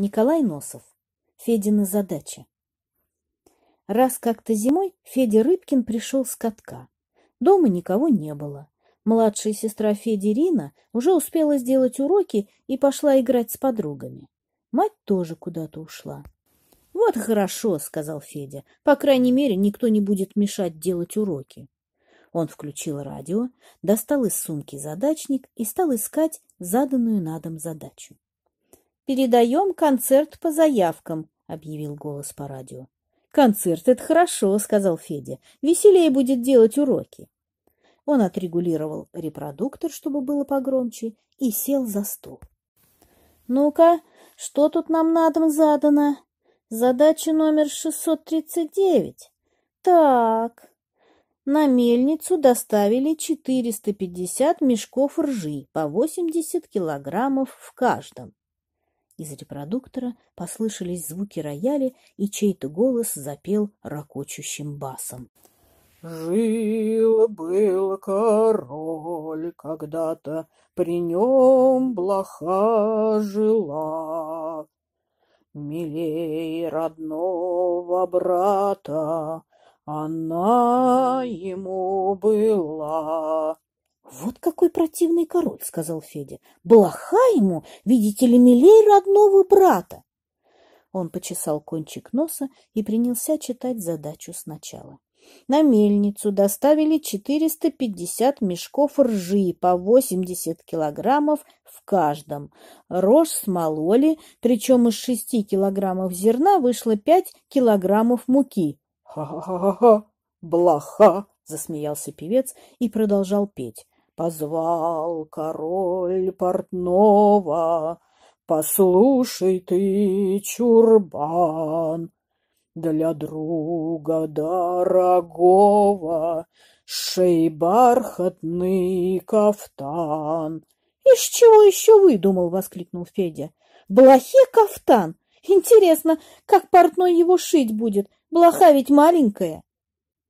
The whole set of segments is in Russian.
Николай Носов. Федина задача. Раз как-то зимой Федя Рыбкин пришел с катка. Дома никого не было. Младшая сестра Феди Рина уже успела сделать уроки и пошла играть с подругами. Мать тоже куда-то ушла. «Вот хорошо», — сказал Федя. «По крайней мере, никто не будет мешать делать уроки». Он включил радио, достал из сумки задачник и стал искать заданную на дом задачу. «Передаем концерт по заявкам», — объявил голос по радио. «Концерт — это хорошо», — сказал Федя. «Веселее будет делать уроки». Он отрегулировал репродуктор, чтобы было погромче, и сел за стол. «Ну-ка, что тут нам на дом задано? Задача номер 639. Так, на мельницу доставили 450 мешков ржи по 80 килограммов в каждом. Из репродуктора послышались звуки рояля, и чей-то голос запел ракочущим басом. Жил-был король когда-то, при нем блоха жила. Милей родного брата она ему была. «Вот какой противный король!» — сказал Федя. «Блоха ему, видите ли, милей родного брата!» Он почесал кончик носа и принялся читать задачу сначала. На мельницу доставили 450 мешков ржи по 80 килограммов в каждом. Рожь смололи, причем из 6 килограммов зерна вышло 5 килограммов муки. «Ха-ха-ха-ха! Блоха!» – засмеялся певец и продолжал петь. Позвал король портного, Послушай ты, чурбан, Для друга дорогого Шей бархатный кафтан. «Из чего еще выдумал?» — воскликнул Федя. «Блохе кафтан? Интересно, как портной его шить будет? Блоха ведь маленькая!»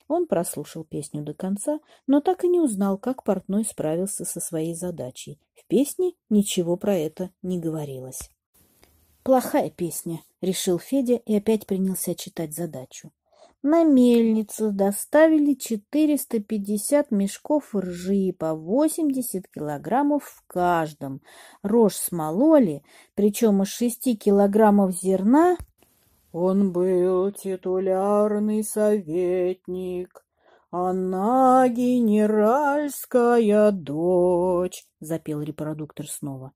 Он прослушал песню до конца, но так и не узнал, как портной справился со своей задачей. В песне ничего про это не говорилось. «Плохая песня», — решил Федя и опять принялся читать задачу. На мельницу доставили 450 мешков ржи по 80 килограммов в каждом. Рожь смололи, причем из 6 килограммов зерна он был титулярный советник, она а генеральская дочь, запел репродуктор снова.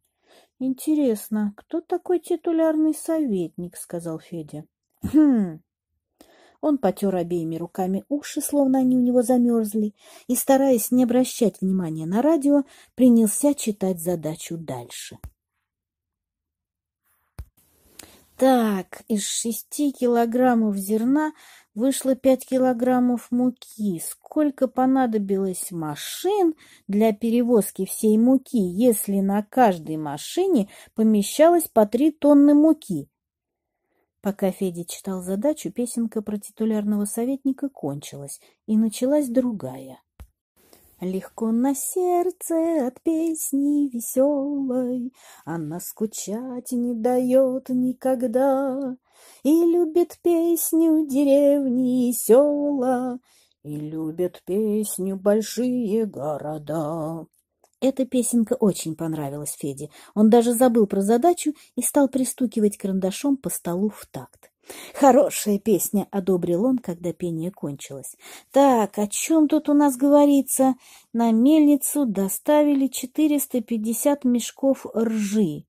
Интересно, кто такой титулярный советник, сказал Федя. Хм. Он потер обеими руками уши, словно они у него замерзли, и, стараясь не обращать внимания на радио, принялся читать задачу дальше. Так, из шести килограммов зерна вышло пять килограммов муки. Сколько понадобилось машин для перевозки всей муки, если на каждой машине помещалось по три тонны муки? Пока Федя читал задачу, песенка про титулярного советника кончилась, и началась другая. Легко на сердце от песни веселой, Она скучать не дает никогда. И любит песню деревни и села, И любит песню большие города. Эта песенка очень понравилась Феде. Он даже забыл про задачу и стал пристукивать карандашом по столу в такт. Хорошая песня, одобрил он, когда пение кончилось. Так, о чем тут у нас говорится? На мельницу доставили 450 мешков ржи.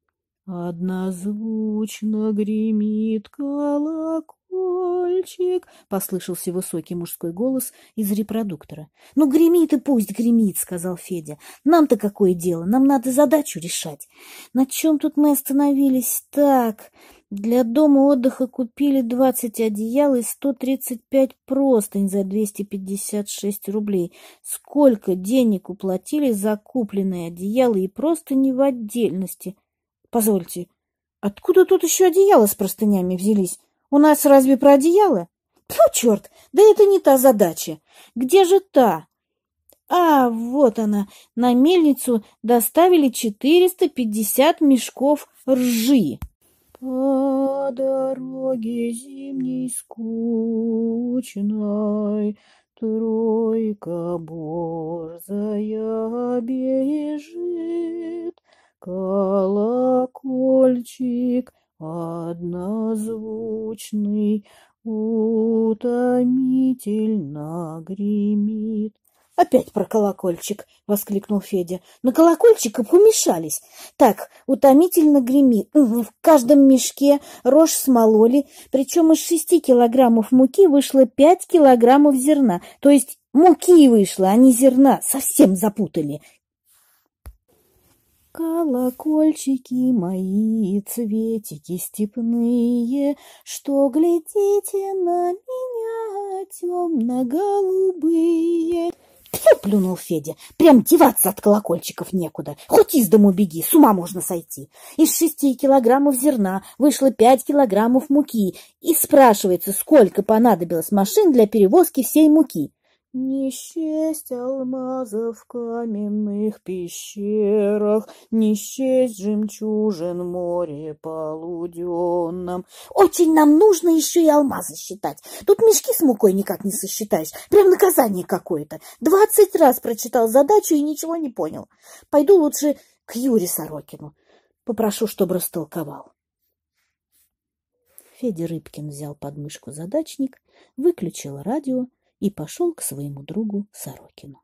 Однозвучно гремит колокольчик, послышался высокий мужской голос из репродуктора. Ну гремит и пусть гремит, сказал Федя. Нам-то какое дело? Нам надо задачу решать. На чем тут мы остановились? Так, для дома отдыха купили 20 одеял и 135 простынь за 256 рублей. Сколько денег уплатили за купленные одеяла и простыни в отдельности? Позвольте, откуда тут еще одеяла с простынями взялись? У нас разве про одеяло? Фу, черт, да это не та задача. Где же та? А, вот она, на мельницу доставили 450 мешков ржи. По дороге зимней скучной Тройка борзая бежит, Колокольчик однозвучный Утомительно гремит. «Опять про колокольчик!» — воскликнул Федя. «На колокольчик и помешались. Так утомительно гремит. В каждом мешке рожь смололи, причем из шести килограммов муки вышло пять килограммов зерна. То есть муки вышло, а не зерна. Совсем запутали. Колокольчики мои, цветики степные, Что глядите на меня темно-голубые? плюнул Федя. «Прям деваться от колокольчиков некуда. Хоть из дому беги, с ума можно сойти. Из шести килограммов зерна вышло пять килограммов муки. И спрашивается, сколько понадобилось машин для перевозки всей муки. Не счесть алмазов в каменных пещерах, Не счесть жемчужин море полуденном. Очень нам нужно еще и алмазы считать. Тут мешки с мукой никак не сосчитаешь. Прям наказание какое-то. Двадцать раз прочитал задачу и ничего не понял. Пойду лучше к Юре Сорокину. Попрошу, чтобы растолковал. Федя Рыбкин взял подмышку задачник, выключил радио, и пошел к своему другу Сорокину.